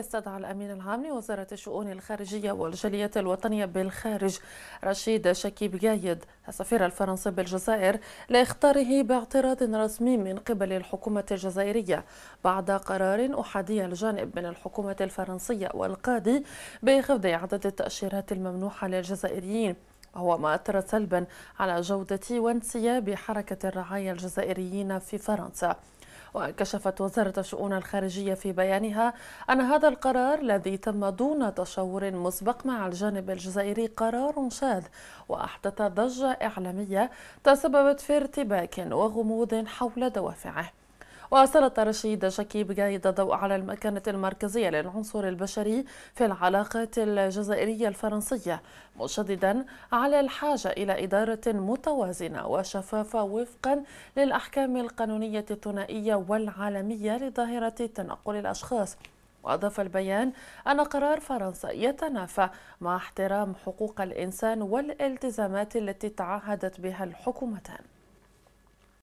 استدعى الأمين العام لوزارة الشؤون الخارجية والجاليه الوطنية بالخارج رشيد شكيب جايد السفير الفرنسي بالجزائر لاختاره باعتراض رسمي من قبل الحكومة الجزائرية بعد قرار أحادي الجانب من الحكومة الفرنسية والقاضي بخفض عدد التأشيرات الممنوحة للجزائريين وهو ما أثر سلبا على جودة وانسياب حركة الرعايا الجزائريين في فرنسا وكشفت وزارة الشؤون الخارجية في بيانها أن هذا القرار الذي تم دون تشاور مسبق مع الجانب الجزائري قرار شاذ وأحدث ضجة إعلامية تسببت في ارتباك وغموض حول دوافعه وسلط رشيد شكيب جايد الضوء على المكانة المركزية للعنصر البشري في العلاقات الجزائرية الفرنسية مشددا على الحاجة إلى إدارة متوازنة وشفافة وفقا للأحكام القانونية الثنائية والعالمية لظاهرة تنقل الأشخاص وأضاف البيان أن قرار فرنسا يتنافى مع احترام حقوق الإنسان والالتزامات التي تعهدت بها الحكومتان